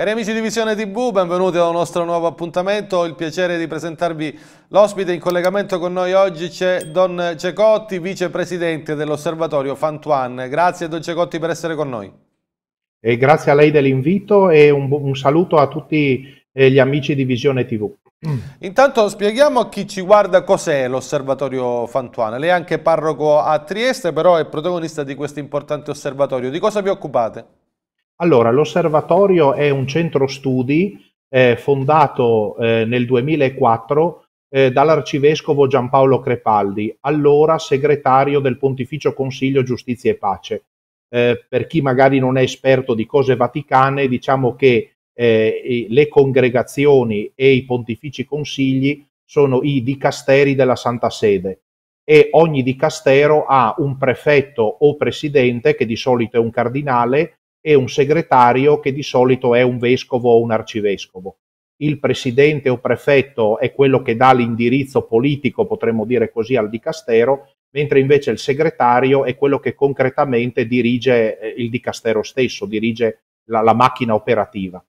Cari amici di Visione TV, benvenuti a un nostro nuovo appuntamento. Ho il piacere di presentarvi l'ospite. In collegamento con noi oggi c'è Don Cecotti, vicepresidente dell'Osservatorio Fantuan. Grazie Don Cecotti per essere con noi. E grazie a lei dell'invito e un, un, saluto a tutti eh, gli amici di Visione TV. Mm. Intanto spieghiamo a chi ci guarda cos'è l'osservatorio Fantuan. Lei è anche parroco a Trieste, però è protagonista di questo importante osservatorio. Di cosa vi occupate? Allora, l'osservatorio è un centro studi eh, fondato eh, nel 2004 eh, dall'arcivescovo Giampaolo Crepaldi, allora segretario del Pontificio Consiglio Giustizia e Pace. Eh, per chi magari non è esperto di cose vaticane, diciamo che eh, le congregazioni e i pontifici consigli sono i dicasteri della Santa Sede e ogni dicastero ha un prefetto o presidente, che di solito è un cardinale, e un segretario che di solito è un vescovo o un arcivescovo. Il presidente o prefetto è quello che dà l'indirizzo politico, potremmo dire così, al dicastero, mentre invece il segretario è quello che concretamente dirige eh, il dicastero stesso, dirige la, la macchina operativa.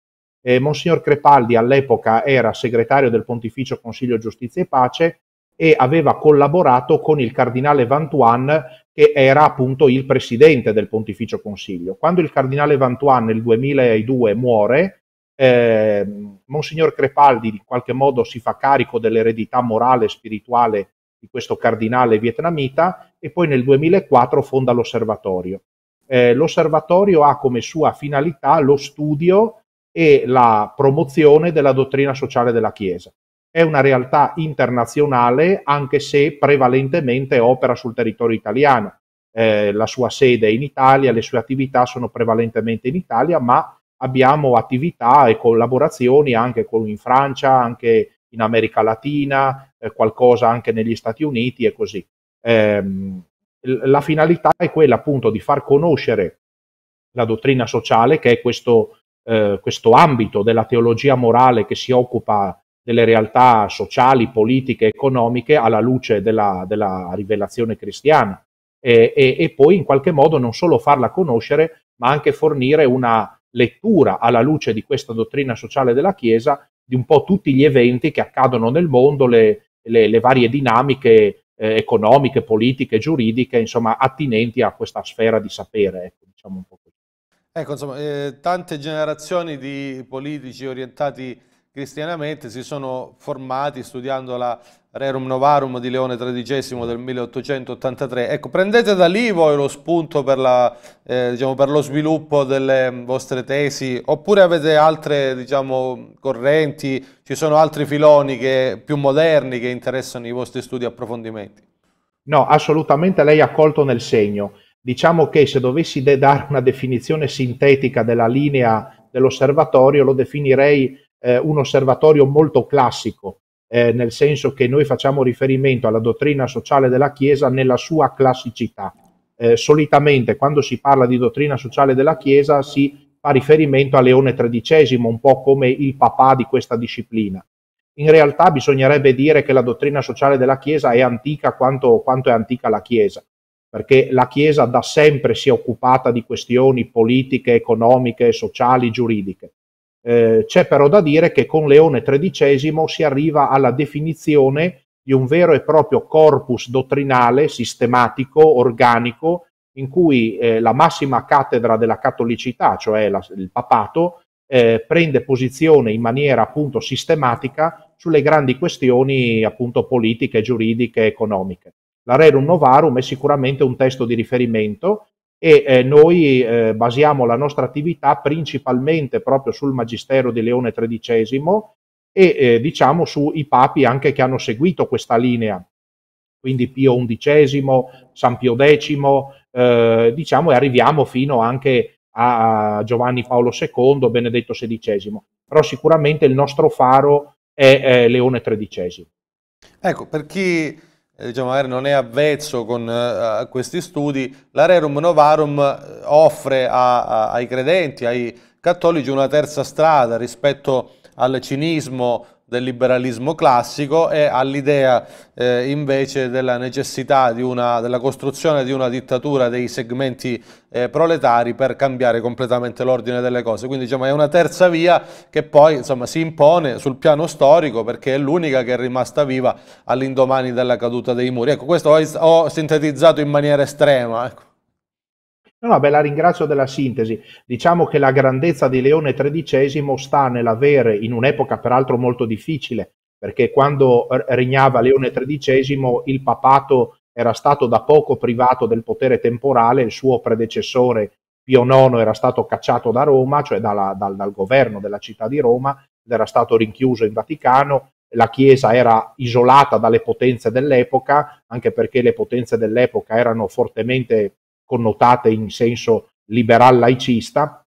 Eh, Monsignor Crepaldi all'epoca era segretario del Pontificio Consiglio Giustizia e Pace e aveva collaborato con il cardinale Vantuan che era appunto il presidente del Pontificio Consiglio. Quando il cardinale Vantuan nel 2002 muore, eh, Monsignor Crepaldi in qualche modo si fa carico dell'eredità morale e spirituale di questo cardinale vietnamita e poi nel 2004 fonda l'osservatorio. Eh, l'osservatorio ha come sua finalità lo studio e la promozione della dottrina sociale della Chiesa è una realtà internazionale anche se prevalentemente opera sul territorio italiano. Eh, la sua sede è in Italia, le sue attività sono prevalentemente in Italia, ma abbiamo attività e collaborazioni anche con, in Francia, anche in America Latina, eh, qualcosa anche negli Stati Uniti e così. Eh, la finalità è quella appunto di far conoscere la dottrina sociale, che è questo, eh, questo ambito della teologia morale che si occupa delle realtà sociali, politiche, economiche alla luce della, della rivelazione cristiana e, e, e, poi in qualche modo non solo farla conoscere, ma anche fornire una lettura alla luce di questa dottrina sociale della Chiesa di un po' tutti gli eventi che accadono nel mondo, le, le, le varie dinamiche eh, economiche, politiche, giuridiche, insomma, attinenti a questa sfera di sapere. Ecco, diciamo ecco insomma, eh, tante generazioni di politici orientati cristianamente si sono formati studiando la Rerum Novarum di Leone XIII del 1883. Ecco, prendete da lì voi lo spunto per, la, eh, diciamo, per lo sviluppo delle vostre tesi, oppure avete altre diciamo, correnti, ci sono altri filoni che, più moderni che interessano i vostri studi e approfondimenti? No, assolutamente lei ha colto nel segno. Diciamo che se dovessi dare una definizione sintetica della linea dell'osservatorio, lo definirei eh, un osservatorio molto classico, eh, nel senso che noi facciamo riferimento alla dottrina sociale della Chiesa nella sua classicità. Eh, solitamente quando si parla di dottrina sociale della Chiesa si fa riferimento a Leone XIII, un po' come il papà di questa disciplina. In realtà bisognerebbe dire che la dottrina sociale della Chiesa è antica quanto, quanto è antica la Chiesa, perché la Chiesa da sempre si è occupata di questioni politiche, economiche, sociali, giuridiche. Eh, c'è però da dire che con Leone XIII si arriva alla definizione di un vero e proprio corpus dottrinale, sistematico, organico, in cui eh, la massima cattedra della cattolicità, cioè la, il papato, eh, prende posizione in maniera appunto sistematica sulle grandi questioni appunto politiche, giuridiche, economiche. La Rerum Novarum è sicuramente un testo di riferimento e eh, noi eh, basiamo la nostra attività principalmente proprio sul Magistero di Leone XIII e eh, diciamo sui papi anche che hanno seguito questa linea, quindi Pio XI, San Pio X, eh, diciamo e arriviamo fino anche a Giovanni Paolo II, Benedetto XVI, però sicuramente il nostro faro è eh, Leone XIII. Ecco, per chi diciamo, magari non è avvezzo con uh, questi studi, la Rerum Novarum eh, offre a, a, ai credenti, ai cattolici una terza strada rispetto al cinismo del liberalismo classico e all'idea eh, invece della necessità una, della costruzione di una dittatura dei segmenti eh, proletari per cambiare completamente l'ordine delle cose. Quindi diciamo, è una terza via che poi insomma, si impone sul piano storico perché è l'unica che è rimasta viva all'indomani della caduta dei muri. Ecco, questo ho, ho sintetizzato in maniera estrema. Ecco. No, no, beh, la ringrazio della sintesi. Diciamo che la grandezza di Leone XIII sta nell'avere, in un'epoca peraltro molto difficile, perché quando regnava Leone XIII il papato era stato da poco privato del potere temporale, il suo predecessore Pio IX era stato cacciato da Roma, cioè dalla, dal, dal governo della città di Roma, ed era stato rinchiuso in Vaticano, la Chiesa era isolata dalle potenze dell'epoca, anche perché le potenze dell'epoca erano fortemente connotate in senso liberal laicista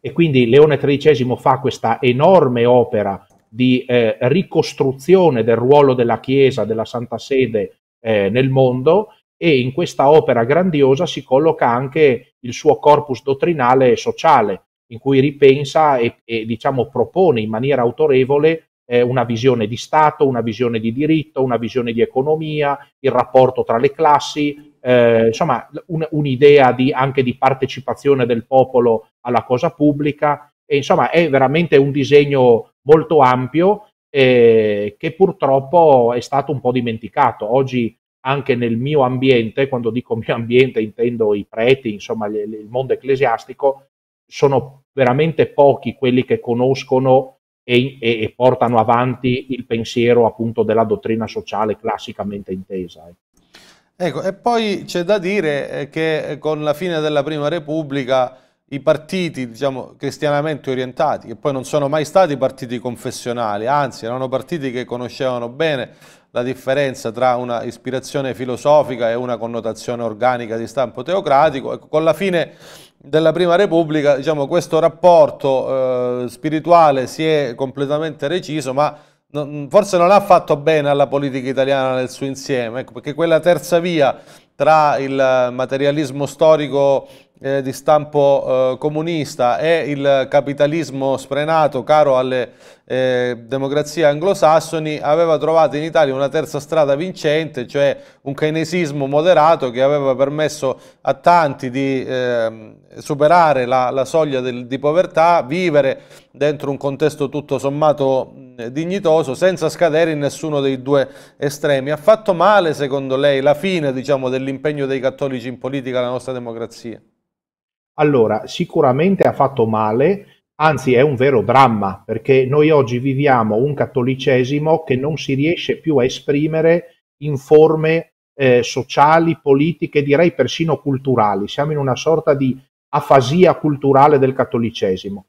e quindi Leone XIII fa questa enorme opera di eh, ricostruzione del ruolo della Chiesa, della Santa Sede eh, nel mondo e in questa opera grandiosa si colloca anche il suo corpus dottrinale e sociale, in cui ripensa e, e diciamo, propone in maniera autorevole eh, una visione di Stato, una visione di diritto, una visione di economia, il rapporto tra le classi, eh, insomma un, un'idea di, anche di partecipazione del popolo alla cosa pubblica e insomma è veramente un disegno molto ampio eh, che purtroppo è stato un po' dimenticato. Oggi anche nel mio ambiente, quando dico mio ambiente intendo i preti, insomma le, il mondo ecclesiastico, sono veramente pochi quelli che conoscono e, e, e, portano avanti il pensiero appunto della dottrina sociale classicamente intesa. Ecco. Ecco, e poi c'è da dire eh, che con la fine della Prima Repubblica i partiti diciamo, cristianamente orientati, che poi non sono mai stati partiti confessionali, anzi erano partiti che conoscevano bene la differenza tra una ispirazione filosofica e una connotazione organica di stampo teocratico, ecco, con la fine della Prima Repubblica diciamo, questo rapporto eh, spirituale si è completamente reciso, ma forse non ha fatto bene alla politica italiana nel suo insieme, ecco, perché quella terza via tra il materialismo storico eh, di stampo eh, comunista e il capitalismo sfrenato caro alle eh, democrazie anglosassoni aveva trovato in Italia una terza strada vincente, cioè un keynesismo moderato che aveva permesso a tanti di ehm, superare la, la soglia del, di povertà, vivere dentro un contesto tutto sommato dignitoso senza scadere in nessuno dei due estremi. Ha fatto male secondo lei la fine diciamo, dell'impegno dei cattolici in politica alla nostra democrazia? Allora, sicuramente ha fatto male, anzi è un vero dramma, perché noi oggi viviamo un cattolicesimo che non si riesce più a esprimere in forme eh, sociali, politiche, direi persino culturali. Siamo in una sorta di afasia culturale del cattolicesimo.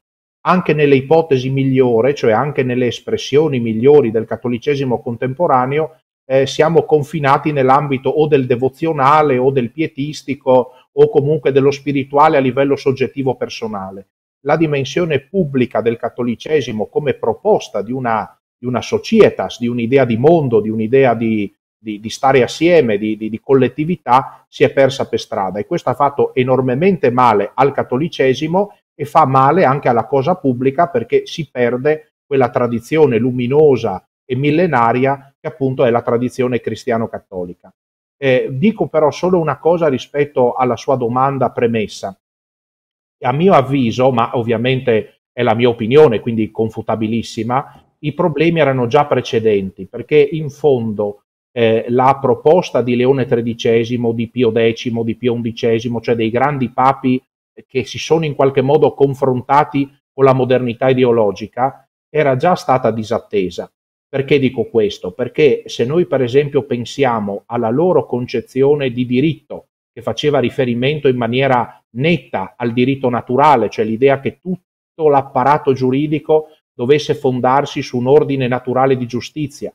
Anche nelle ipotesi migliori, cioè anche nelle espressioni migliori del cattolicesimo contemporaneo, eh, siamo confinati nell'ambito o del devozionale o del pietistico o comunque dello spirituale a livello soggettivo personale. La dimensione pubblica del cattolicesimo come proposta di una, di una societas, di un'idea di mondo, di un'idea di, di, di stare assieme, di collettività, si è persa per strada e questo ha fatto enormemente male al cattolicesimo e fa male anche alla cosa pubblica perché si perde quella tradizione luminosa e millenaria che appunto è la tradizione cristiano-cattolica. Eh, dico però solo una cosa rispetto alla sua domanda premessa. A mio avviso, ma ovviamente è la mia opinione, quindi confutabilissima, i problemi erano già precedenti, perché in fondo eh, la proposta di Leone XIII, di Pio X, di Pio XI, cioè dei grandi papi che si sono in qualche modo confrontati con la modernità ideologica, era già stata disattesa. Perché dico questo? Perché se noi per esempio pensiamo alla loro concezione di diritto, che faceva riferimento in maniera netta al diritto naturale, cioè l'idea che tutto l'apparato giuridico dovesse fondarsi su un ordine naturale di giustizia,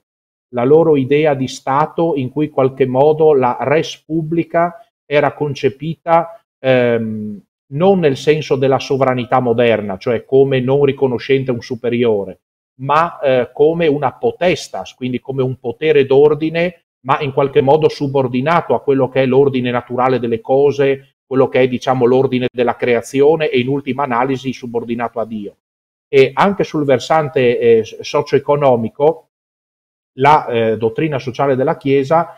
la loro idea di Stato in cui in qualche modo la res pubblica era concepita ehm, non nel senso della sovranità moderna, cioè come non riconoscente un superiore, ma eh, come una potestas, quindi come un potere d'ordine, ma in qualche modo subordinato a quello che è l'ordine naturale delle cose, quello che è diciamo l'ordine della creazione e in ultima analisi subordinato a Dio. E anche sul versante eh, socio-economico, la eh, dottrina sociale della Chiesa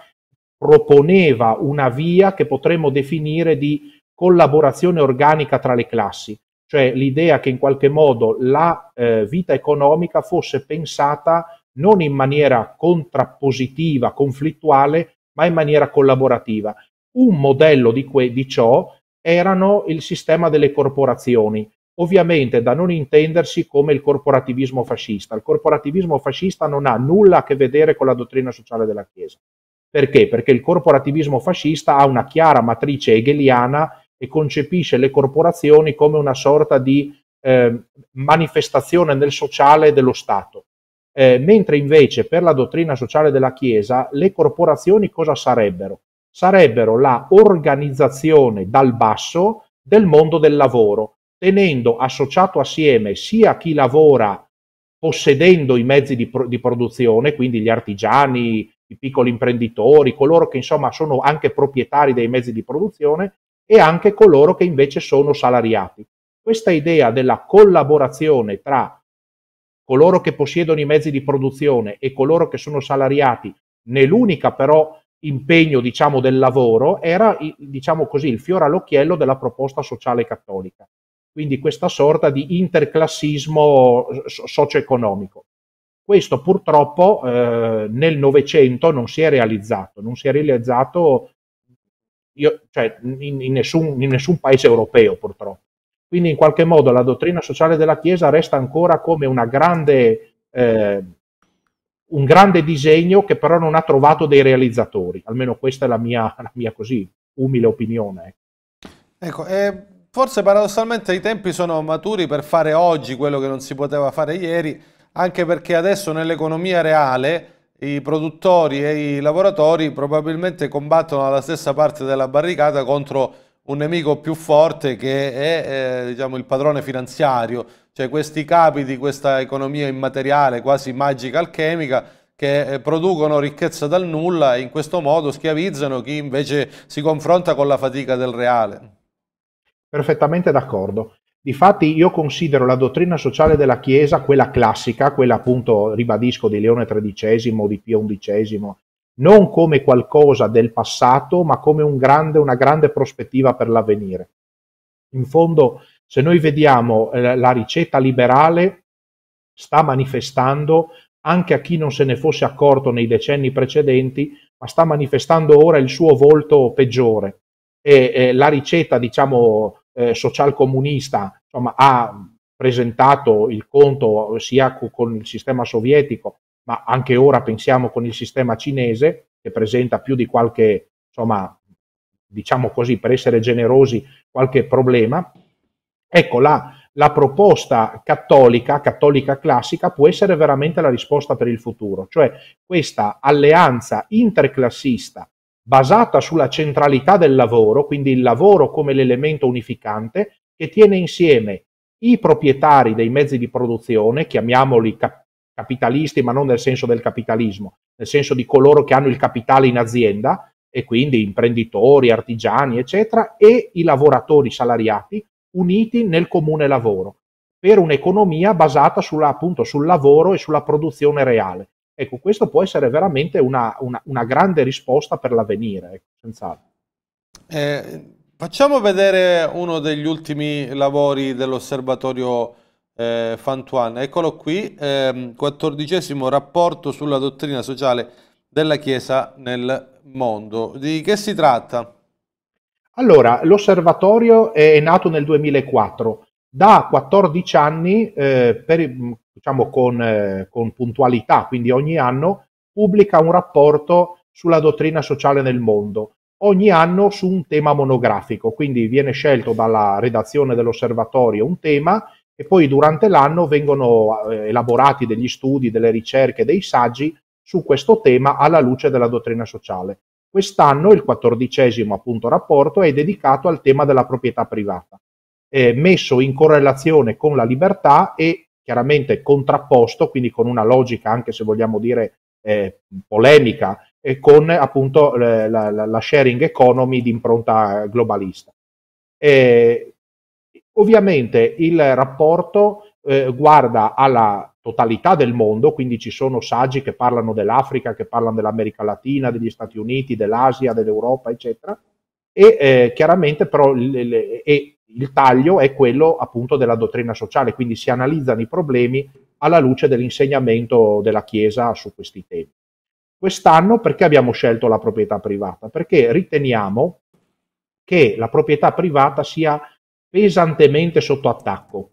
proponeva una via che potremmo definire di collaborazione organica tra le classi, cioè l'idea che in qualche modo la eh, vita economica fosse pensata non in maniera contrappositiva, conflittuale, ma in maniera collaborativa. Un modello di, que- di ciò erano il sistema delle corporazioni, ovviamente da non intendersi come il corporativismo fascista. Il corporativismo fascista non ha nulla a che vedere con la dottrina sociale della Chiesa. Perché? Perché il corporativismo fascista ha una chiara matrice hegeliana e concepisce le corporazioni come una sorta di eh, manifestazione nel sociale dello Stato. Eh, mentre invece per la dottrina sociale della Chiesa le corporazioni cosa sarebbero? Sarebbero la organizzazione dal basso del mondo del lavoro, tenendo associato assieme sia chi lavora possedendo i mezzi di, pro- di produzione, quindi gli artigiani, i piccoli imprenditori, coloro che insomma sono anche proprietari dei mezzi di produzione, e anche coloro che invece sono salariati. Questa idea della collaborazione tra coloro che possiedono i mezzi di produzione e coloro che sono salariati nell'unica però impegno diciamo, del lavoro era diciamo così, il fiore all'occhiello della proposta sociale cattolica. Quindi questa sorta di interclassismo eh, socio-economico. Questo purtroppo eh, nel Novecento non si è realizzato, non si è realizzato io, cioè, in, in, nessun, in nessun paese europeo purtroppo. Quindi in qualche modo la dottrina sociale della Chiesa resta ancora come una grande, eh, un grande disegno che però non ha trovato dei realizzatori, almeno questa è la mia, la mia così umile opinione. Ecco, eh, forse paradossalmente i tempi sono maturi per fare oggi quello che non si poteva fare ieri, anche perché adesso nell'economia reale i produttori e i lavoratori probabilmente combattono alla stessa parte della barricata contro un nemico più forte che è eh, diciamo, il padrone finanziario, cioè questi capi di questa economia immateriale quasi magica alchemica che eh, producono ricchezza dal nulla e in questo modo schiavizzano chi invece si confronta con la fatica del reale. Perfettamente d'accordo. Difatti io considero la dottrina sociale della Chiesa, quella classica, quella appunto, ribadisco, di Leone XIII, o di Pio XI, non come qualcosa del passato, ma come un grande, una grande prospettiva per l'avvenire. In fondo, se noi vediamo eh, la ricetta liberale sta manifestando anche a chi non se ne fosse accorto nei decenni precedenti, ma sta manifestando ora il suo volto peggiore. E, eh, la ricetta, diciamo, eh, socialcomunista insomma, ha presentato il conto sia con il sistema sovietico, ma anche ora pensiamo con il sistema cinese, che presenta più di qualche, insomma, diciamo così, per essere generosi, qualche problema. Ecco, la, la proposta cattolica, cattolica classica, può essere veramente la risposta per il futuro, cioè questa alleanza interclassista basata sulla centralità del lavoro, quindi il lavoro come l'elemento unificante, che tiene insieme i proprietari dei mezzi di produzione, chiamiamoli cap- capitalisti, ma non nel senso del capitalismo, nel senso di coloro che hanno il capitale in azienda, e quindi imprenditori, artigiani, eccetera, e i lavoratori salariati uniti nel comune lavoro, per un'economia basata sulla, appunto sul lavoro e sulla produzione reale. Ecco, questo può essere veramente una, una, una grande risposta per l'avvenire, ecco, senz'altro. Eh, facciamo vedere uno degli ultimi lavori dell'osservatorio eh, Fantuan. Eccolo qui, ehm, quattordicesimo eh, rapporto sulla dottrina sociale della Chiesa nel mondo. Di che si tratta? Allora, l'osservatorio è nato nel 2004. Da 14 anni eh, per, diciamo mm. con, eh, con puntualità, quindi ogni anno, pubblica un rapporto sulla dottrina sociale nel mondo, ogni anno su un tema monografico, quindi viene scelto dalla redazione dell'osservatorio un tema e poi durante l'anno vengono eh, elaborati degli studi, delle ricerche, dei saggi su questo tema alla luce della dottrina sociale. Quest'anno il quattordicesimo appunto rapporto è dedicato al tema della proprietà privata, eh, messo in correlazione con la libertà e chiaramente contrapposto, quindi con una logica anche se vogliamo dire eh, polemica, e con appunto la, la, la, sharing economy di impronta globalista. E, ovviamente il rapporto eh, guarda alla totalità del mondo, quindi ci sono saggi che parlano dell'Africa, che parlano dell'America Latina, degli Stati Uniti, dell'Asia, dell'Europa, eccetera, e eh, chiaramente però le, le, e il taglio è quello appunto della dottrina sociale, quindi si analizzano i problemi alla luce dell'insegnamento della Chiesa su questi temi. Quest'anno perché abbiamo scelto la proprietà privata? Perché riteniamo che la proprietà privata sia pesantemente sotto attacco.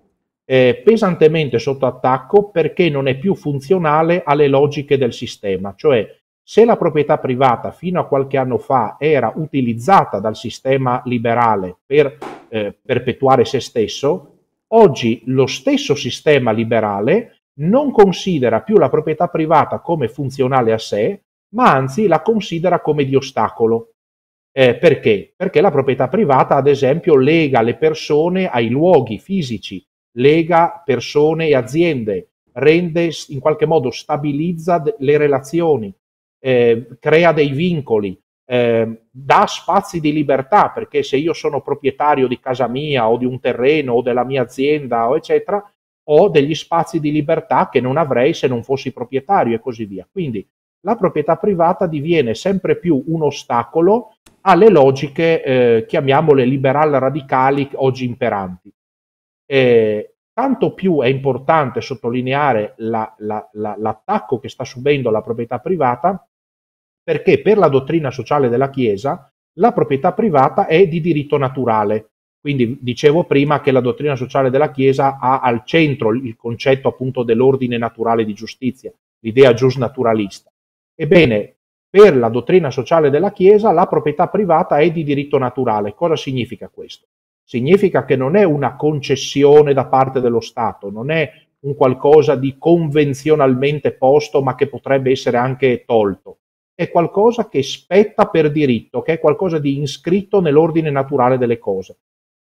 Eh, pesantemente sotto attacco perché non è più funzionale alle logiche del sistema, cioè se la proprietà privata fino a qualche anno fa era utilizzata dal sistema liberale per eh, perpetuare se stesso, oggi lo stesso sistema liberale non considera più la proprietà privata come funzionale a sé, ma anzi la considera come di ostacolo. Eh, perché? Perché la proprietà privata, ad esempio, lega le persone ai luoghi fisici, lega persone e aziende, rende in qualche modo stabilizza le relazioni, eh, crea dei vincoli, eh, dà spazi di libertà, perché se io sono proprietario di casa mia o di un terreno o della mia azienda o eccetera, ho degli spazi di libertà che non avrei se non fossi proprietario e così via. Quindi la proprietà privata diviene sempre più un ostacolo alle logiche, eh, chiamiamole liberal radicali, oggi imperanti. Eh, tanto più è importante sottolineare la, la, la, l'attacco che sta subendo la proprietà privata perché per la dottrina sociale della Chiesa la proprietà privata è di diritto naturale. Quindi dicevo prima che la dottrina sociale della Chiesa ha al centro il concetto appunto dell'ordine naturale di giustizia, l'idea naturalista. Ebbene, per la dottrina sociale della Chiesa la proprietà privata è di diritto naturale. Cosa significa questo? Significa che non è una concessione da parte dello Stato, non è un qualcosa di convenzionalmente posto ma che potrebbe essere anche tolto è qualcosa che spetta per diritto, che è qualcosa di iscritto nell'ordine naturale delle cose.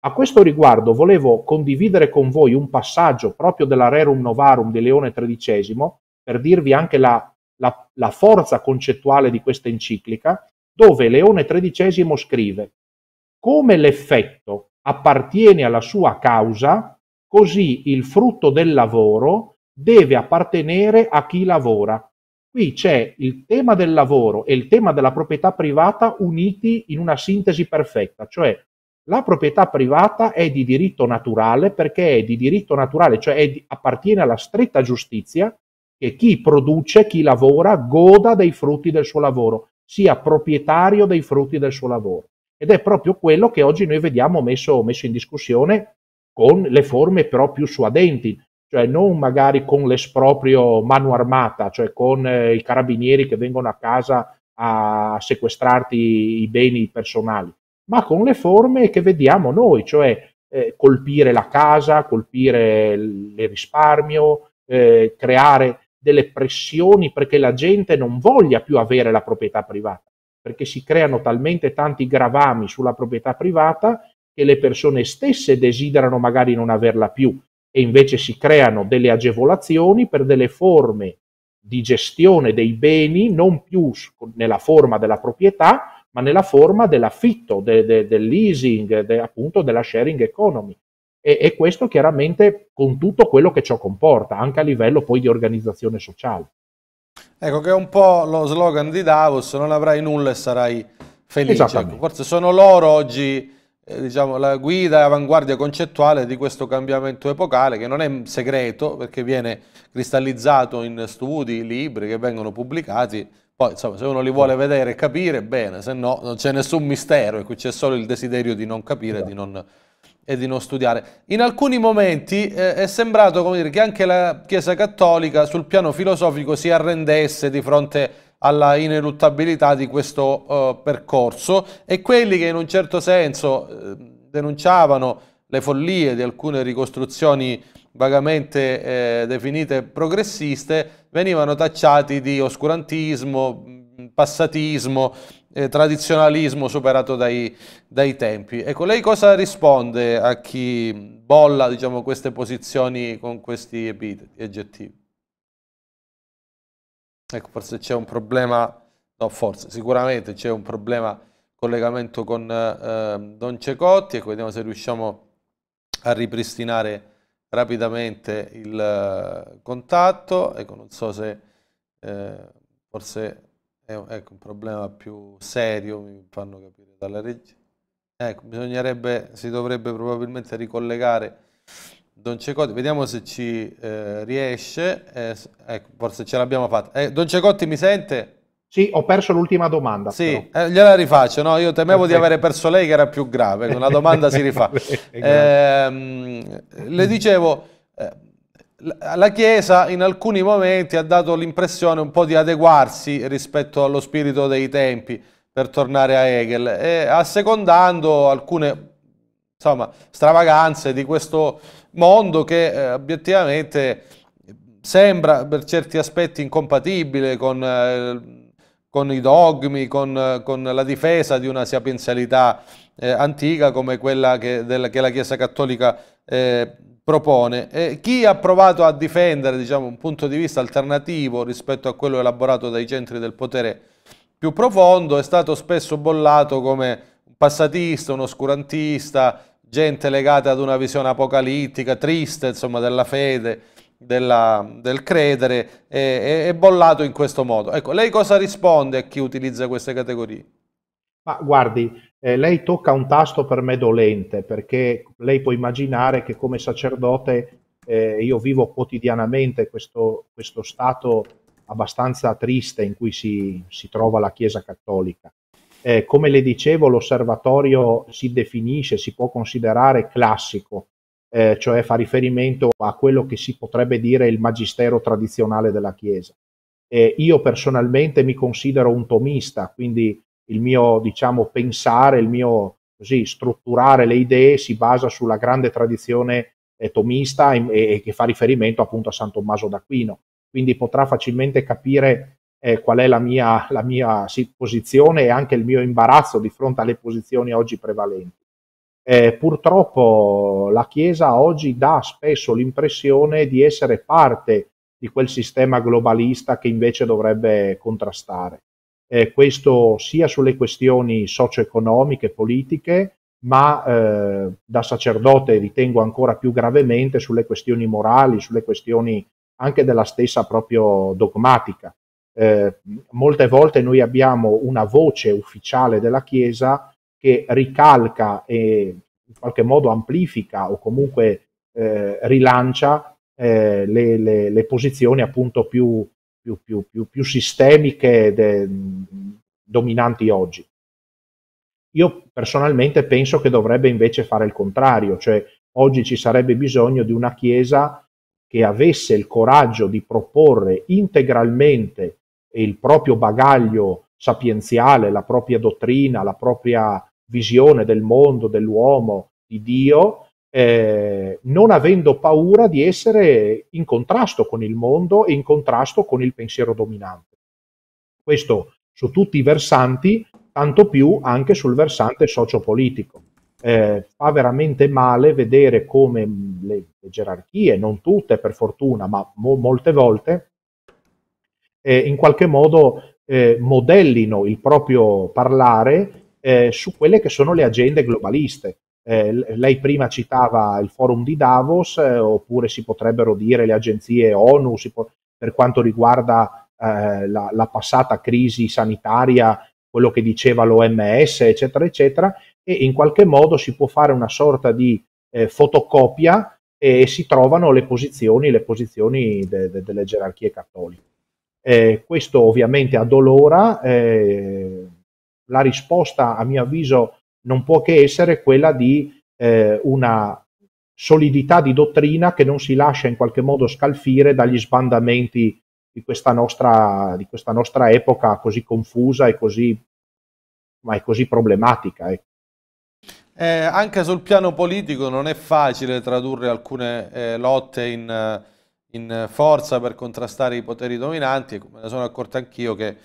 A questo riguardo volevo condividere con voi un passaggio proprio della Rerum Novarum di Leone XIII, per dirvi anche la, la, la forza concettuale di questa enciclica, dove Leone XIII scrive come l'effetto appartiene alla sua causa, così il frutto del lavoro deve appartenere a chi lavora, Qui c'è il tema del lavoro e il tema della proprietà privata uniti in una sintesi perfetta, cioè la proprietà privata è di diritto naturale perché è di diritto naturale, cioè di, appartiene alla stretta giustizia che chi produce, chi lavora, goda dei frutti del suo lavoro, sia proprietario dei frutti del suo lavoro. Ed è proprio quello che oggi noi vediamo messo, messo in discussione con le forme però più suadenti cioè non magari con l'esproprio mano armata, cioè con eh, i carabinieri che vengono a casa a sequestrarti i beni personali, ma con le forme che vediamo noi, cioè eh, colpire la casa, colpire il risparmio, eh, creare delle pressioni perché la gente non voglia più avere la proprietà privata, perché si creano talmente tanti gravami sulla proprietà privata che le persone stesse desiderano magari non averla più e invece si creano delle agevolazioni per delle forme di gestione dei beni non più nella forma della proprietà, ma nella forma dell'affitto, de, de, del leasing, de, appunto della sharing economy. E, e, questo chiaramente con tutto quello che ciò comporta, anche a livello poi di organizzazione sociale. Ecco che è un po' lo slogan di Davos, non avrai nulla e sarai felice. forse sono loro oggi eh, diciamo, la guida e avanguardia concettuale di questo cambiamento epocale che non è segreto perché viene cristallizzato in studi, libri che vengono pubblicati, poi insomma, se uno li vuole vedere e capire bene, se no non c'è nessun mistero qui ecco, c'è solo il desiderio di non capire, di non e di non studiare. In alcuni momenti eh, è sembrato dire, che anche la Chiesa Cattolica sul piano filosofico si arrendesse di fronte a alla ineruttabilità di questo eh, percorso e quelli che in un certo senso eh, denunciavano le follie di alcune ricostruzioni vagamente eh, definite progressiste venivano tacciati di oscurantismo, passatismo, eh, tradizionalismo superato dai, dai, tempi. Ecco, lei cosa risponde a chi bolla diciamo, queste posizioni con questi epiteti, aggettivi? Ecco, forse c'è un problema, no forse, sicuramente c'è un problema collegamento con eh, Don Cecotti, ecco, vediamo se riusciamo a ripristinare rapidamente il eh, contatto, ecco, non so se eh, forse è ecco, un problema più serio, mi fanno capire dalla regia. Ecco, bisognerebbe, si dovrebbe probabilmente ricollegare Don Cecotti, vediamo se ci eh, riesce. Eh, ecco, forse ce l'abbiamo fatta. Eh, Don Cecotti mi sente? Sì, ho perso l'ultima domanda. Sì, eh, gliela rifaccio. No? Io temevo Perfetto. di aver perso lei, che era più grave. Una domanda si rifà. Ehm, le dicevo, eh, la Chiesa in alcuni momenti ha dato l'impressione un po' di adeguarsi rispetto allo spirito dei tempi, per tornare a Hegel, e assecondando alcune insomma, stravaganze di questo mondo che eh, obiettivamente sembra per certi aspetti incompatibile con, eh, con i dogmi, con, con, la difesa di una sapienzialità eh, antica come quella che, della, che, la Chiesa Cattolica eh, propone. chi ha provato a difendere diciamo, un punto di vista alternativo rispetto a quello elaborato dai centri del potere più profondo è stato spesso bollato come un passatista, un oscurantista, gente legata ad una visione apocalittica, triste, insomma, della fede, della, del credere, è, è, bollato in questo modo. Ecco, lei cosa risponde a chi utilizza queste categorie? Ma guardi, eh, lei tocca un tasto per me dolente, perché lei può immaginare che come sacerdote eh, io vivo quotidianamente questo, questo, stato abbastanza triste in cui si, si trova la Chiesa Cattolica. Eh, come le dicevo, l'osservatorio si definisce, si può considerare classico, eh, cioè fa riferimento a quello che si potrebbe dire il magistero tradizionale della Chiesa. Eh, io personalmente mi considero un tomista, quindi il mio diciamo, pensare, il mio così, strutturare le idee si basa sulla grande tradizione eh, tomista e, e, che fa riferimento appunto a San Tommaso d'Aquino. Quindi potrà facilmente capire eh, qual è la mia, la mia, posizione e anche il mio imbarazzo di fronte alle posizioni oggi prevalenti. Eh, purtroppo la Chiesa oggi dà spesso l'impressione di essere parte di quel sistema globalista che invece dovrebbe contrastare. Eh, questo sia sulle questioni socio-economiche, politiche, ma eh, da sacerdote ritengo ancora più gravemente sulle questioni morali, sulle questioni anche della stessa proprio dogmatica eh, molte volte noi abbiamo una voce ufficiale della Chiesa che ricalca e in qualche modo amplifica o comunque eh, rilancia eh, le, le, le, posizioni appunto più, più, più, più, più sistemiche de, dominanti oggi. Io personalmente penso che dovrebbe invece fare il contrario, cioè oggi ci sarebbe bisogno di una Chiesa che avesse il coraggio di proporre integralmente e il proprio bagaglio sapienziale, la propria dottrina, la propria visione del mondo, dell'uomo, di Dio, eh, non avendo paura di essere in contrasto con il mondo e in contrasto con il pensiero dominante. Questo su tutti i versanti, tanto più anche sul versante sociopolitico. Eh, fa veramente male vedere come le, le gerarchie, non tutte per fortuna, ma mo- molte volte, eh, in qualche modo eh, modellino il proprio parlare eh, su quelle che sono le agende globaliste. Eh, lei prima citava il forum di Davos, eh, oppure si potrebbero dire le agenzie ONU po- per quanto riguarda la, la passata crisi sanitaria quello che diceva l'OMS, eccetera, eccetera, e in qualche modo si può fare una sorta di eh, fotocopia e si trovano le posizioni, le posizioni de, de, delle gerarchie cattoliche. Eh, questo ovviamente addolora, eh, la risposta a mio avviso non può che essere quella di eh, una solidità di dottrina che non si lascia in qualche modo scalfire dagli sbandamenti di questa nostra, di questa nostra epoca così confusa e così, così problematica. Ecco. Eh, anche sul piano politico non è facile tradurre alcune eh, lotte in in forza per contrastare i poteri dominanti e me ne sono accorto anch'io che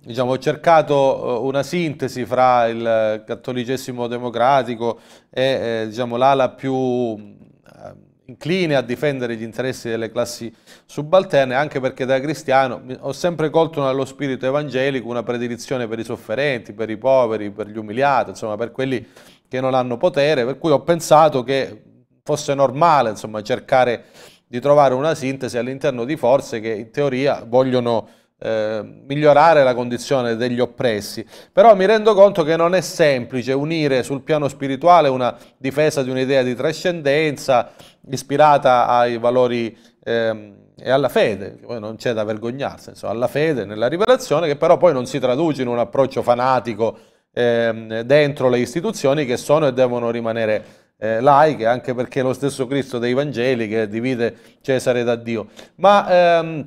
diciamo, ho cercato eh, una sintesi fra il cattolicesimo democratico e eh, diciamo, l'ala più eh, incline a difendere gli interessi delle classi subalterne, anche perché da cristiano ho sempre colto nello spirito evangelico una predilizione per i sofferenti, per i poveri, per gli umiliati, insomma per quelli che non hanno potere, per cui ho pensato che fosse normale insomma, cercare di trovare una sintesi all'interno di forze che in teoria vogliono eh, migliorare la condizione degli oppressi. Però mi rendo conto che non è semplice unire sul piano spirituale una difesa di un'idea di trascendenza ispirata ai valori eh, e alla fede, non c'è da vergognarsi, insomma, alla fede nella rivelazione che però poi non si traduce in un approccio fanatico eh, dentro le istituzioni che sono e devono rimanere eh, laiche, anche perché lo stesso Cristo dei Vangeli che divide Cesare da Dio. Ma ehm,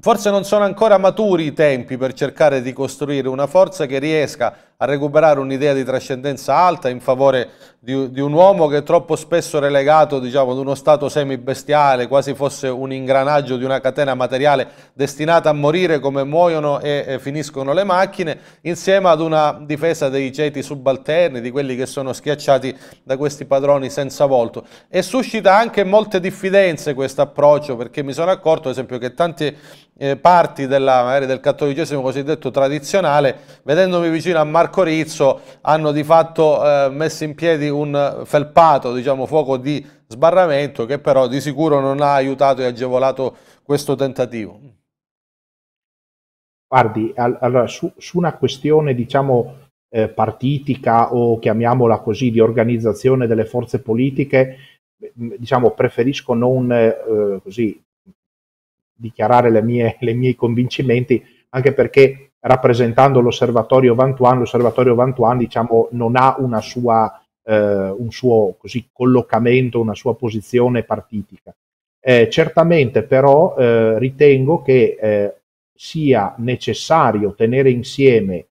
forse non sono ancora maturi i tempi per cercare di costruire una forza che riesca a a recuperare un'idea di trascendenza alta in favore di, di, un uomo che è troppo spesso relegato diciamo, ad uno stato semi-bestiale, quasi fosse un ingranaggio di una catena materiale destinata a morire come muoiono e, e finiscono le macchine, insieme ad una difesa dei ceti subalterni, di quelli che sono schiacciati da questi padroni senza volto. E suscita anche molte diffidenze questo approccio, perché mi sono accorto, ad esempio, che tanti eh, parti della, magari del cattolicesimo cosiddetto tradizionale, vedendomi vicino a Marco Rizzo, hanno di fatto eh, messo in piedi un felpato, diciamo, fuoco di sbarramento che però di sicuro non ha aiutato e agevolato questo tentativo. Guardi, allora, su, su una questione, diciamo, eh, partitica o chiamiamola così di organizzazione delle forze politiche, diciamo, preferisco non eh, così, dichiarare i miei convincimenti, anche perché rappresentando l'osservatorio Vantuan, l'osservatorio Vantuan diciamo, non ha sua, eh, un suo così, collocamento, una sua posizione partitica. Eh, certamente però eh, ritengo che eh, sia necessario tenere insieme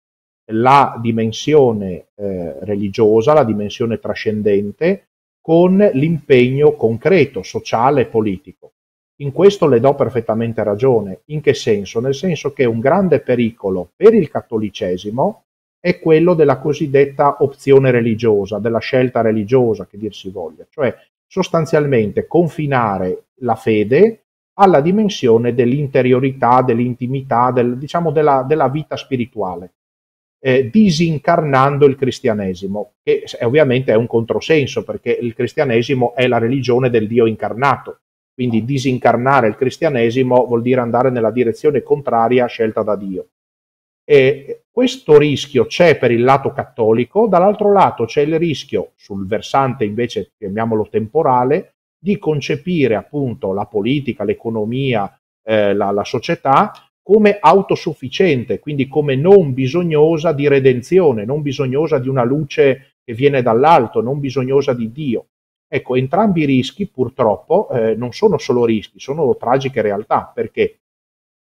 la dimensione eh, religiosa, la dimensione trascendente, con l'impegno concreto, sociale e politico. In questo le do perfettamente ragione. In che senso? Nel senso che un grande pericolo per il cattolicesimo è quello della cosiddetta opzione religiosa, della scelta religiosa, che dir si voglia, cioè sostanzialmente confinare la fede alla dimensione dell'interiorità, dell'intimità, del, diciamo della, della, vita spirituale, eh, disincarnando il cristianesimo, che ovviamente è un controsenso perché il cristianesimo è la religione del Dio incarnato. Quindi disincarnare il cristianesimo vuol dire andare nella direzione contraria scelta da Dio. E questo rischio c'è per il lato cattolico, dall'altro lato c'è il rischio sul versante invece, chiamiamolo temporale, di concepire appunto la politica, l'economia, eh, la, la società come autosufficiente, quindi come non bisognosa di redenzione, non bisognosa di una luce che viene dall'alto, non bisognosa di Dio. Ecco, entrambi i rischi purtroppo eh, non sono solo rischi, sono tragiche realtà. Perché?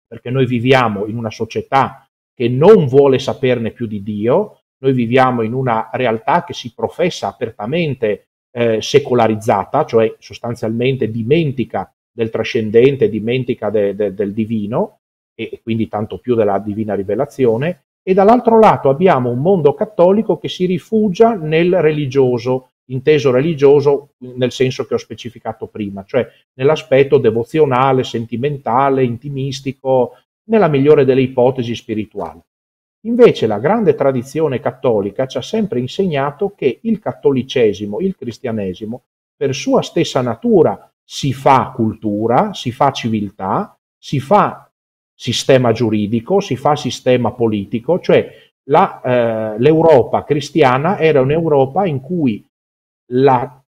Perché noi viviamo in una società che non vuole saperne più di Dio, noi viviamo in una realtà che si professa apertamente eh, secolarizzata, cioè sostanzialmente dimentica del trascendente, dimentica de, de, del divino e quindi tanto più della divina rivelazione, e dall'altro lato abbiamo un mondo cattolico che si rifugia nel religioso, inteso religioso nel senso che ho specificato prima, cioè nell'aspetto devozionale, sentimentale, intimistico, nella migliore delle ipotesi spirituali. Invece la grande tradizione cattolica ci ha sempre insegnato che il cattolicesimo, il cristianesimo, per sua stessa natura si fa cultura, si fa civiltà, si fa sistema giuridico, si fa sistema politico, cioè la, eh, l'Europa cristiana era un'Europa in cui la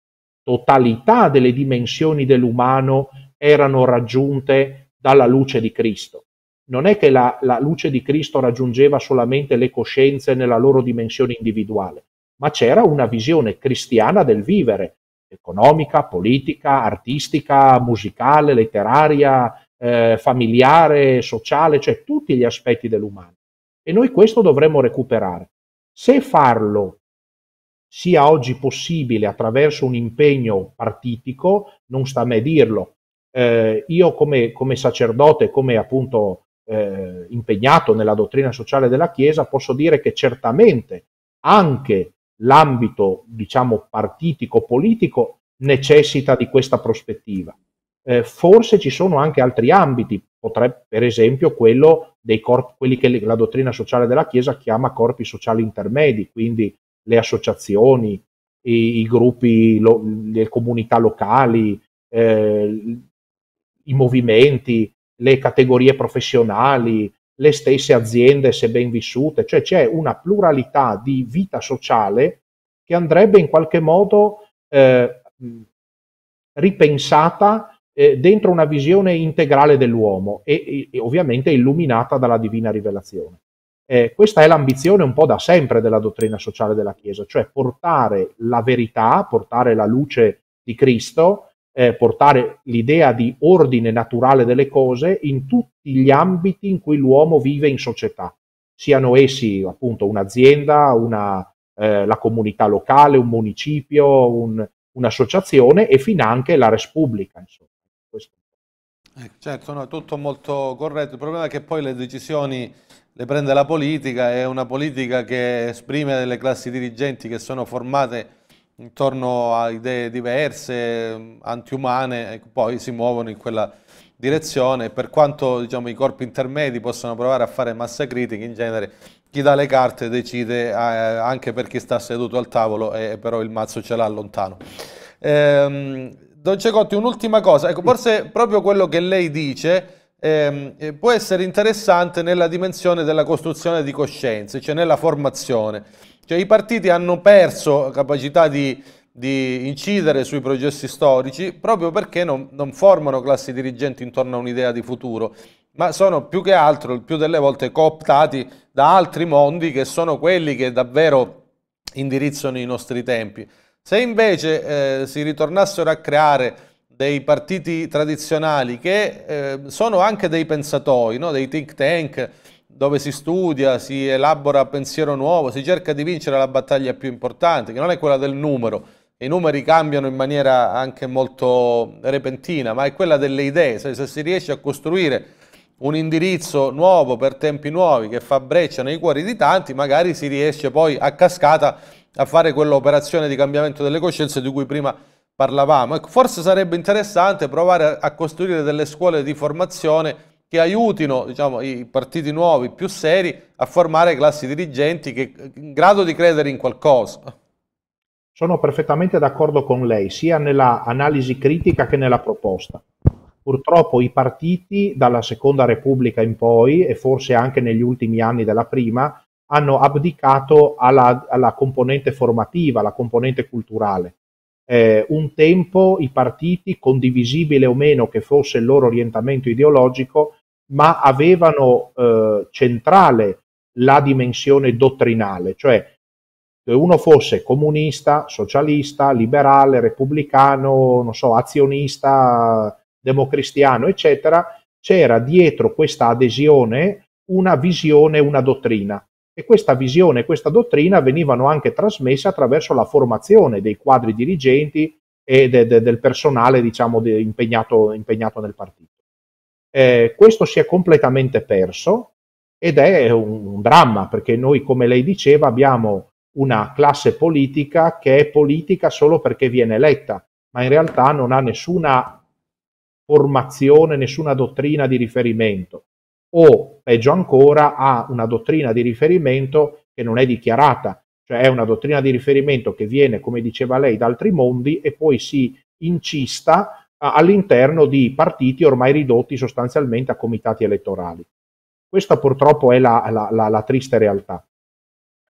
totalità delle dimensioni dell'umano erano raggiunte dalla luce di Cristo. Non è che la, la luce di Cristo raggiungeva solamente le coscienze nella loro dimensione individuale, ma c'era una visione cristiana del vivere, economica, politica, artistica, musicale, letteraria, eh, familiare, sociale, cioè tutti gli aspetti dell'umano. E noi questo dovremmo recuperare. Se farlo sia oggi possibile attraverso un impegno partitico, non sta a me dirlo. Eh, io come, come, sacerdote, come appunto eh, impegnato nella dottrina sociale della Chiesa, posso dire che certamente anche l'ambito, diciamo, partitico-politico necessita di questa prospettiva. Eh, forse ci sono anche altri ambiti, potrebbe, per esempio quello dei corpi, quelli che la dottrina sociale della Chiesa chiama corpi sociali intermedi, quindi le associazioni, i, i gruppi, lo, le comunità locali, eh, i movimenti, le categorie professionali, le stesse aziende se ben vissute, cioè c'è una pluralità di vita sociale che andrebbe in qualche modo eh, ripensata eh, dentro una visione integrale dell'uomo e, e ovviamente illuminata dalla divina rivelazione. Eh, questa è l'ambizione un po' da sempre della dottrina sociale della Chiesa, cioè portare la verità, portare la luce di Cristo, eh, portare l'idea di ordine naturale delle cose in tutti gli ambiti in cui l'uomo vive in società, siano essi appunto un'azienda, una, eh, la comunità locale, un municipio, un, un'associazione e fin anche la res pubblica. Eh, certo, no, è tutto molto corretto. Il problema è che poi le decisioni le prende la politica, è una politica che esprime delle classi dirigenti che sono formate intorno a idee diverse, antiumane, e poi si muovono in quella direzione. Per quanto diciamo, i corpi intermedi possano provare a fare massa critica, in genere chi dà le carte decide eh, anche per chi sta seduto al tavolo e però il mazzo ce l'ha lontano. Ehm, Don Cecotti, un'ultima cosa, ecco, forse proprio quello che lei dice Ehm, eh, può essere interessante nella dimensione della costruzione di coscienze, cioè nella formazione. Cioè, I partiti hanno perso capacità di, di incidere sui processi storici proprio perché non, non formano classi dirigenti intorno a un'idea di futuro, ma sono più che altro, il più delle volte, cooptati da altri mondi che sono quelli che davvero indirizzano i nostri tempi. Se invece eh, si ritornassero a creare dei partiti tradizionali che eh, sono anche dei pensatoi, no? dei think tank dove si studia, si elabora pensiero nuovo, si cerca di vincere la battaglia più importante, che non è quella del numero, i numeri cambiano in maniera anche molto repentina, ma è quella delle idee, se, se si riesce a costruire un indirizzo nuovo per tempi nuovi che fa breccia nei cuori di tanti, magari si riesce poi a cascata a fare quell'operazione di cambiamento delle coscienze di cui prima parlavamo. Ecco, forse sarebbe interessante provare a costruire delle scuole di formazione che aiutino diciamo, i partiti nuovi, più seri, a formare classi dirigenti che, in grado di credere in qualcosa. Sono perfettamente d'accordo con lei, sia nella analisi critica che nella proposta. Purtroppo i partiti, dalla Seconda Repubblica in poi, e forse anche negli ultimi anni della Prima, hanno abdicato alla, alla componente formativa, alla componente culturale eh, un tempo i partiti, condivisibile o meno che fosse il loro orientamento ideologico, ma avevano eh, centrale la dimensione dottrinale, cioè che uno fosse comunista, socialista, liberale, repubblicano, non so, azionista, democristiano, eccetera, c'era dietro questa adesione una visione, una dottrina e questa visione questa dottrina venivano anche trasmesse attraverso la formazione dei quadri dirigenti e de, de, del personale diciamo, de, impegnato, impegnato, nel partito. Eh, questo si è completamente perso ed è un, un dramma perché noi, come lei diceva, abbiamo una classe politica che è politica solo perché viene eletta, ma in realtà non ha nessuna formazione, nessuna dottrina di riferimento o peggio ancora ha una dottrina di riferimento che non è dichiarata, cioè è una dottrina di riferimento che viene, come diceva lei, da altri mondi e poi si incista all'interno di partiti ormai ridotti sostanzialmente a comitati elettorali. Questa purtroppo è la, la, la, la triste realtà.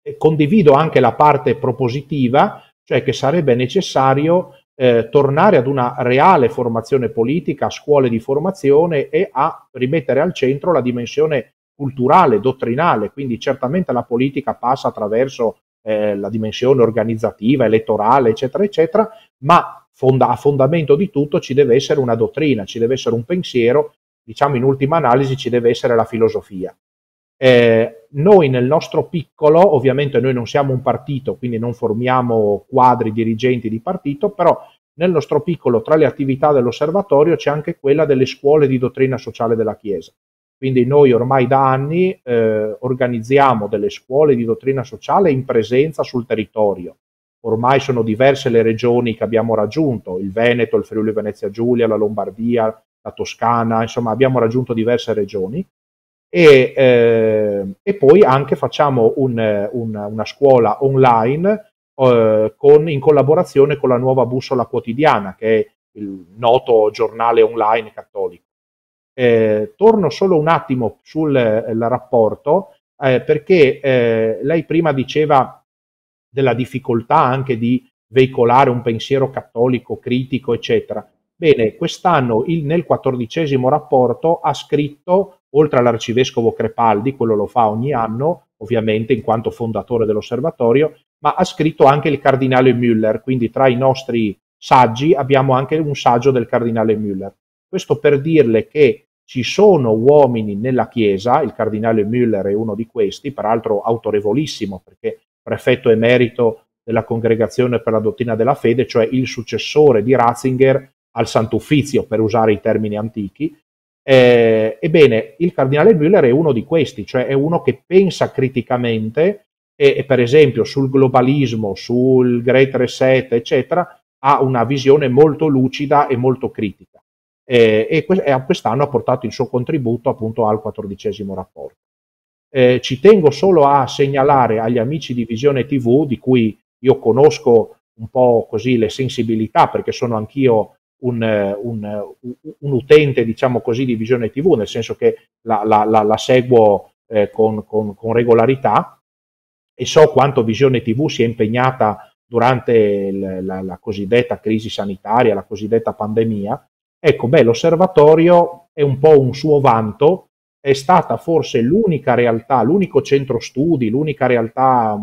E condivido anche la parte propositiva, cioè che sarebbe necessario eh, tornare ad una reale formazione politica, a scuole di formazione e a rimettere al centro la dimensione culturale, dottrinale, quindi certamente la politica passa attraverso eh, la dimensione organizzativa, elettorale, eccetera, eccetera, ma fonda- a fondamento di tutto ci deve essere una dottrina, ci deve essere un pensiero, diciamo in ultima analisi ci deve essere la filosofia. Eh, noi nel nostro piccolo, ovviamente noi non siamo un partito, quindi non formiamo quadri dirigenti di partito, però nel nostro piccolo tra le attività dell'osservatorio c'è anche quella delle scuole di dottrina sociale della Chiesa. Quindi noi ormai da anni eh, organizziamo delle scuole di dottrina sociale in presenza sul territorio. Ormai sono diverse le regioni che abbiamo raggiunto, il Veneto, il Friuli Venezia Giulia, la Lombardia, la Toscana, insomma abbiamo raggiunto diverse regioni e, eh, e, poi anche facciamo un, un, una scuola online eh, con, in collaborazione con la nuova bussola quotidiana, che è il noto giornale online cattolico. Eh, torno solo un attimo sul eh, rapporto, eh, perché eh, lei prima diceva della difficoltà anche di veicolare un pensiero cattolico, critico, eccetera. Bene, quest'anno il, nel quattordicesimo rapporto ha scritto oltre all'arcivescovo Crepaldi, quello lo fa ogni anno, ovviamente in quanto fondatore dell'osservatorio, ma ha scritto anche il cardinale Müller, quindi tra i nostri saggi abbiamo anche un saggio del cardinale Müller. Questo per dirle che ci sono uomini nella Chiesa, il cardinale Müller è uno di questi, peraltro autorevolissimo perché prefetto emerito della Congregazione per la Dottrina della Fede, cioè il successore di Ratzinger al Sant'Uffizio, per usare i termini antichi, eh, ebbene, il cardinale Müller è uno di questi, cioè è uno che pensa criticamente e, e per esempio sul globalismo, sul Great Reset, eccetera, ha una visione molto lucida e molto critica. Eh, e quest'anno ha portato il suo contributo appunto al quattordicesimo rapporto. Eh, ci tengo solo a segnalare agli amici di Visione TV, di cui io conosco un po' così le sensibilità, perché sono anch'io un, un, un, utente, diciamo così, di visione TV, nel senso che la, la, la, la seguo eh, con, con, con, regolarità e so quanto visione TV si è impegnata durante la, cosiddetta crisi sanitaria, la cosiddetta pandemia. Ecco, beh, l'osservatorio è un po' un suo vanto, è stata forse l'unica realtà, l'unico centro studi, l'unica realtà,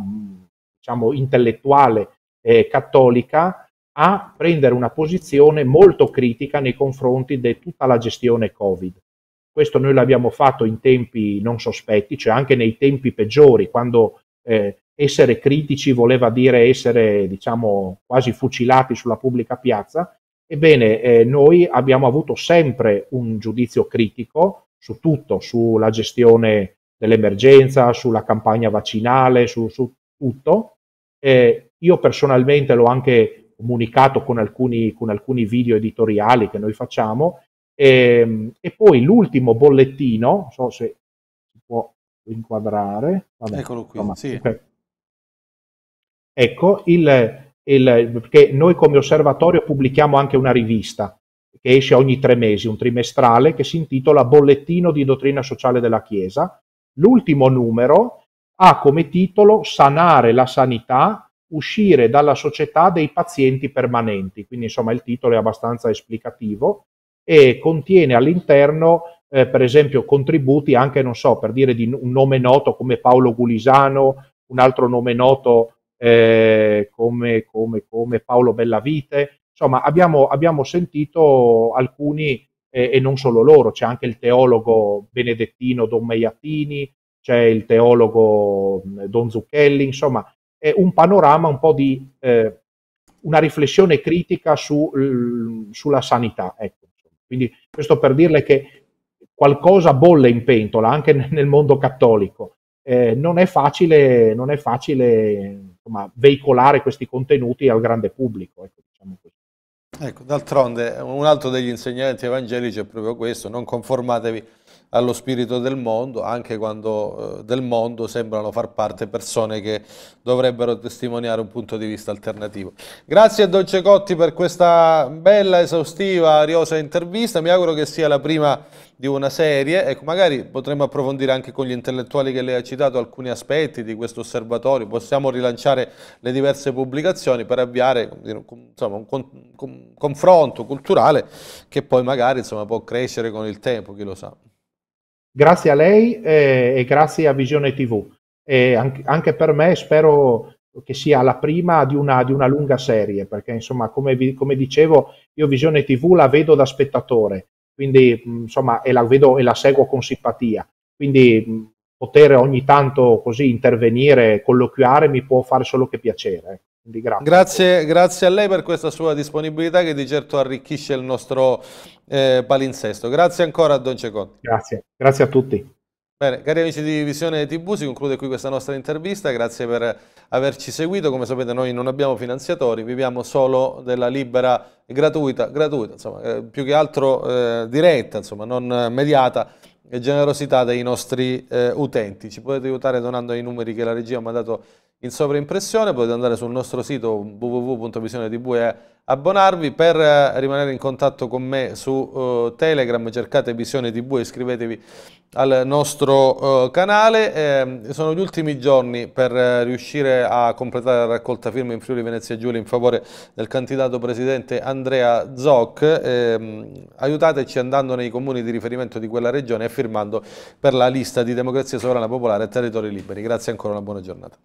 diciamo, intellettuale eh, cattolica a prendere una posizione molto critica nei confronti di tutta la gestione Covid. Questo noi l'abbiamo fatto in tempi non sospetti, cioè anche nei tempi peggiori, quando eh, essere critici voleva dire essere diciamo, quasi fucilati sulla pubblica piazza. Ebbene, eh, noi abbiamo avuto sempre un giudizio critico su tutto, sulla gestione dell'emergenza, sulla campagna vaccinale, su, su tutto. Eh, io personalmente l'ho anche comunicato con alcuni, con alcuni video editoriali che noi facciamo. E, ehm, e poi l'ultimo bollettino, non so se si può inquadrare. Vabbè, Eccolo qui, insomma, sì. okay. Ecco, il, il, perché noi come osservatorio pubblichiamo anche una rivista che esce ogni tre mesi, un trimestrale, che si intitola Bollettino di dottrina sociale della Chiesa. L'ultimo numero ha come titolo Sanare la sanità uscire dalla società dei pazienti permanenti, quindi insomma il titolo è abbastanza esplicativo e contiene all'interno eh, per esempio contributi anche, non so, per dire di un nome noto come Paolo Gulisano, un altro nome noto eh, come, come, come, Paolo Bellavite, insomma abbiamo, abbiamo sentito alcuni eh, e non solo loro, c'è anche il teologo benedettino Don Meiatini, c'è il teologo Don Zucchelli, insomma un panorama un po' di eh, una riflessione critica su, sulla sanità. Ecco. Quindi questo per dirle che qualcosa bolle in pentola anche nel mondo cattolico. Eh, non è facile, non è facile insomma, veicolare questi contenuti al grande pubblico. Ecco, diciamo ecco d'altronde un altro degli insegnamenti evangelici è proprio questo, non conformatevi allo spirito del mondo, anche quando eh, del mondo sembrano far parte persone che dovrebbero testimoniare un punto di vista alternativo. Grazie a Dolce Cotti per questa bella, esaustiva, ariosa intervista, mi auguro che sia la prima di una serie, ecco, magari potremmo approfondire anche con gli intellettuali che lei ha citato alcuni aspetti di questo osservatorio, possiamo rilanciare le diverse pubblicazioni per avviare insomma, un, con, un confronto culturale che poi magari insomma, può crescere con il tempo, chi lo sa grazie a lei eh, e grazie a Visione TV. E anche, per me spero che sia la prima di una, di una lunga serie, perché insomma, come, vi, come, dicevo, io Visione TV la vedo da spettatore, quindi insomma, e la vedo e la seguo con simpatia. Quindi poter ogni tanto così intervenire, colloquiare, mi può fare solo che piacere. Ecco. Grazie. Grazie, grazie. a lei per questa sua disponibilità che di certo arricchisce il nostro eh, palinsesto. Grazie ancora a Don Cecotti. Grazie, grazie a tutti. Bene, cari amici di Visione TV, si conclude qui questa nostra intervista, grazie per averci seguito, come sapete noi non abbiamo finanziatori, viviamo solo della libera e gratuita, gratuita insomma, eh, più che altro eh, diretta, insomma, non mediata generosità dei nostri eh, utenti. Ci potete aiutare donando i numeri che la regia mi ha mandato in sovraimpressione, potete andare sul nostro sito www.visionetv e abbonarvi. Per eh, rimanere in contatto con me su uh, Telegram cercate Visione TV e iscrivetevi al nostro uh, canale. Eh, sono gli ultimi giorni per uh, riuscire a completare la raccolta firme in Friuli Venezia Giulia in favore del candidato presidente Andrea Zoc. Eh, aiutateci andando nei comuni di riferimento di quella regione e firmando per la lista di Democrazia Sovrana Popolare e Territori Liberi. Grazie ancora, una buona giornata.